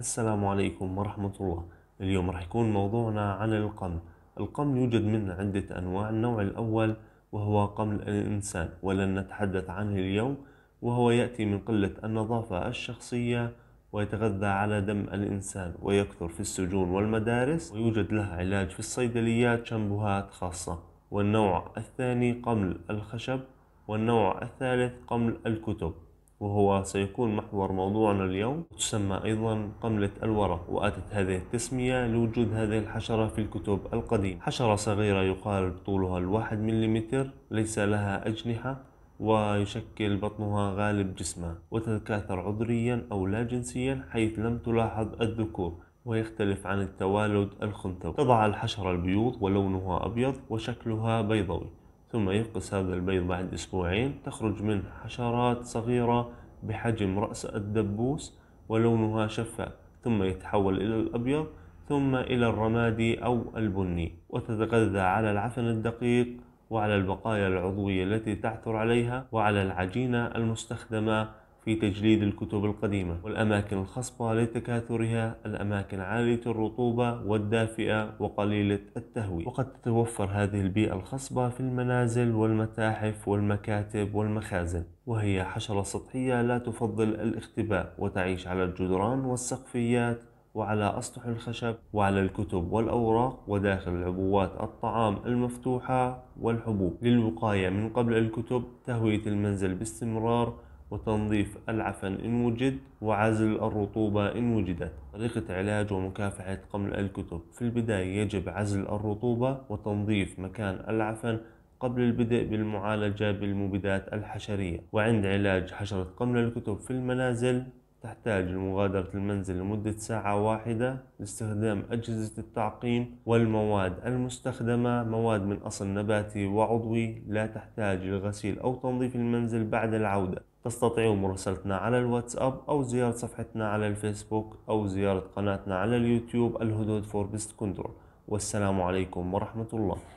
السلام عليكم ورحمة الله اليوم راح يكون موضوعنا عن القمل القمل يوجد منه عدة أنواع النوع الأول وهو قمل الإنسان ولن نتحدث عنه اليوم وهو يأتي من قلة النظافة الشخصية ويتغذى على دم الإنسان ويكثر في السجون والمدارس ويوجد له علاج في الصيدليات شامبوهات خاصة والنوع الثاني قمل الخشب والنوع الثالث قمل الكتب وهو سيكون محور موضوعنا اليوم تسمى أيضا قملة الورق وأتت هذه التسمية لوجود هذه الحشرة في الكتب القديمة حشرة صغيرة يقال طولها الواحد مليمتر ليس لها أجنحة ويشكل بطنها غالب جسمها وتتكاثر عذريا أو لا جنسيا حيث لم تلاحظ الذكور ويختلف عن التوالد الخنثوي تضع الحشرة البيوض ولونها أبيض وشكلها بيضوي ثم يفقس هذا البيض بعد أسبوعين تخرج منه حشرات صغيرة بحجم رأس الدبوس ولونها شفاف ثم يتحول إلى الأبيض ثم إلى الرمادي أو البني وتتغذى على العفن الدقيق وعلى البقايا العضوية التي تعثر عليها وعلى العجينة المستخدمة في تجليد الكتب القديمة والأماكن الخصبة لتكاثرها الأماكن عالية الرطوبة والدافئة وقليلة التهوية وقد تتوفر هذه البيئة الخصبة في المنازل والمتاحف والمكاتب والمخازن وهي حشرة سطحية لا تفضل الاختباء وتعيش على الجدران والسقفيات وعلى أسطح الخشب وعلى الكتب والأوراق وداخل عبوات الطعام المفتوحة والحبوب للوقاية من قبل الكتب تهوية المنزل باستمرار وتنظيف العفن إن وجد وعزل الرطوبة إن وجدت طريقة علاج ومكافحة قمل الكتب في البداية يجب عزل الرطوبة وتنظيف مكان العفن قبل البدء بالمعالجة بالمبيدات الحشرية وعند علاج حشرة قمل الكتب في المنازل تحتاج لمغادرة المنزل لمدة ساعة واحدة لاستخدام أجهزة التعقيم والمواد المستخدمة مواد من أصل نباتي وعضوي لا تحتاج لغسيل أو تنظيف المنزل بعد العودة تستطيعوا مراسلتنا على الواتساب أو زيارة صفحتنا على الفيسبوك أو زيارة قناتنا على اليوتيوب الهدود فور بيست كنترول والسلام عليكم ورحمة الله